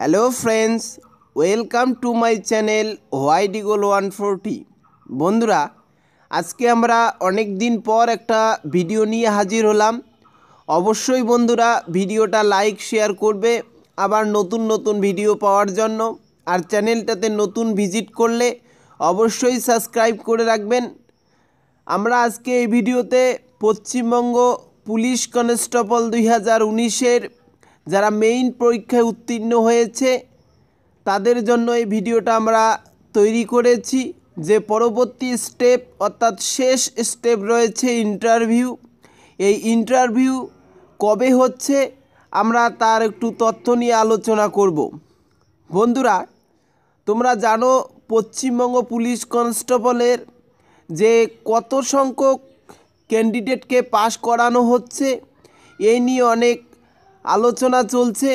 hello friends welcome to my channel হোয়াই ডিগোল one forty বন্ধুরা আজকে আমরা অনেক দিন পর একটা ভিডিও নিয়ে হাজির হলাম অবশ্যই বন্ধুরা ভিডিওটা লাইক শেয়ার করবে আবার নতুন নতুন ভিডিও পাওয়ার জন্য আর চ্যানেলটাতে নতুন ভিজিট করলে অবশ্যই সাবস্ক্রাইব করে রাখবেন আমরা আজকে এই ভিডিওতে পশ্চিমবঙ্গ পুলিশ কনস্টেবল দুই হাজার উনিশের যারা মেইন পরীক্ষায় উত্তীর্ণ হয়েছে তাদের জন্য এই ভিডিওটা আমরা তৈরি করেছি যে পরবর্তী স্টেপ অর্থাৎ শেষ স্টেপ রয়েছে ইন্টারভিউ এই ইন্টারভিউ কবে হচ্ছে আমরা তার একটু তথ্য নিয়ে আলোচনা করব বন্ধুরা তোমরা জানো পশ্চিমবঙ্গ পুলিশ কনস্টেবলের যে কত সংখ্যক ক্যান্ডিডেটকে পাশ করানো হচ্ছে এই নিয়ে অনেক আলোচনা চলছে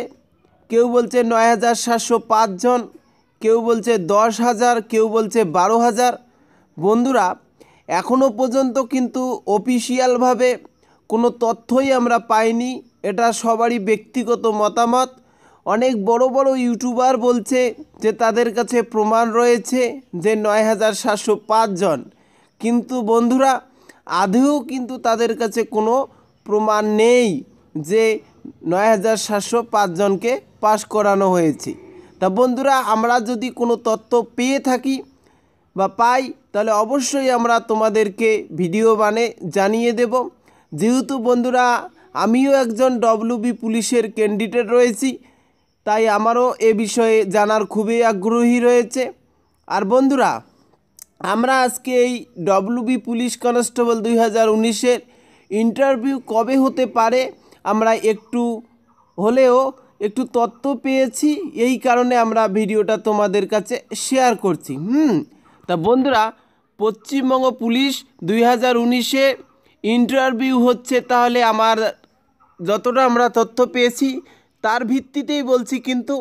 কেউ বলছে নয় হাজার সাতশো পাঁচজন কেউ বলছে দশ হাজার কেউ বলছে বারো হাজার বন্ধুরা এখনও পর্যন্ত কিন্তু অফিসিয়ালভাবে কোনো তথ্যই আমরা পাইনি এটা সবারই ব্যক্তিগত মতামত অনেক বড় বড় ইউটিউবার বলছে যে তাদের কাছে প্রমাণ রয়েছে যে নয় হাজার সাতশো পাঁচজন কিন্তু বন্ধুরা আদেও কিন্তু তাদের কাছে কোনো প্রমাণ নেই যে নয় হাজার সাতশো পাঁচজনকে পাশ করানো হয়েছে তা বন্ধুরা আমরা যদি কোনো তথ্য পেয়ে থাকি বা পাই তাহলে অবশ্যই আমরা তোমাদেরকে ভিডিও বানে জানিয়ে দেব যেহেতু বন্ধুরা আমিও একজন ডব্লিউবি পুলিশের ক্যান্ডিডেট রয়েছি তাই আমারও এ বিষয়ে জানার খুবই আগ্রহী রয়েছে আর বন্ধুরা আমরা আজকে এই ডব্লিউবি পুলিশ কনস্টেবল দুই হাজার উনিশের ইন্টারভিউ কবে হতে পারে আমরা একটু হলেও একটু তথ্য পেয়েছি এই কারণে আমরা ভিডিওটা তোমাদের কাছে শেয়ার করছি হুম তা বন্ধুরা পশ্চিমবঙ্গ পুলিশ দুই হাজার উনিশে ইন্টারভিউ হচ্ছে তাহলে আমার যতটা আমরা তথ্য পেয়েছি তার ভিত্তিতেই বলছি কিন্তু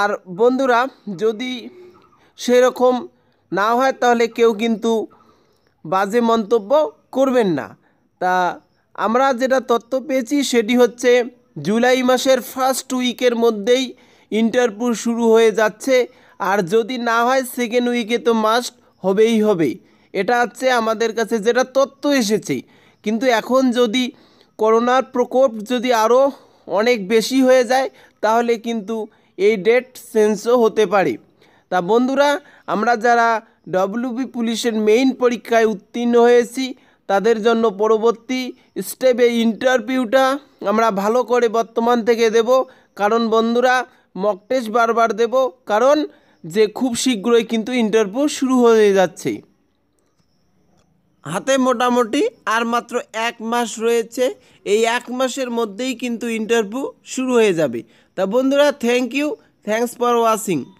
আর বন্ধুরা যদি সেরকম না হয় তাহলে কেউ কিন্তু বাজে মন্তব্য করবেন না তা আমরা যেটা তথ্য পেয়েছি সেটি হচ্ছে জুলাই মাসের ফার্স্ট উইকের মধ্যেই ইন্টারভিউ শুরু হয়ে যাচ্ছে আর যদি না হয় সেকেন্ড উইকে তো মাস্ট হবেই হবে এটা হচ্ছে আমাদের কাছে যেটা তথ্য এসেছে কিন্তু এখন যদি করোনার প্রকোপ যদি আরও অনেক বেশি হয়ে যায় তাহলে কিন্তু এই ডেট সেন্সও হতে পারে তা বন্ধুরা আমরা যারা ডব্লিউবি পুলিশের মেইন পরীক্ষায় উত্তীর্ণ হয়েছি তাদের জন্য পরবর্তী স্টেপে ইন্টারভিউটা আমরা ভালো করে বর্তমান থেকে দেব কারণ বন্ধুরা মক টেস্ট বারবার দেব কারণ যে খুব শীঘ্রই কিন্তু ইন্টারভিউ শুরু হয়ে যাচ্ছে হাতে মোটামুটি আর মাত্র এক মাস রয়েছে এই এক মাসের মধ্যেই কিন্তু ইন্টারভিউ শুরু হয়ে যাবে তা বন্ধুরা thank you thanks for watching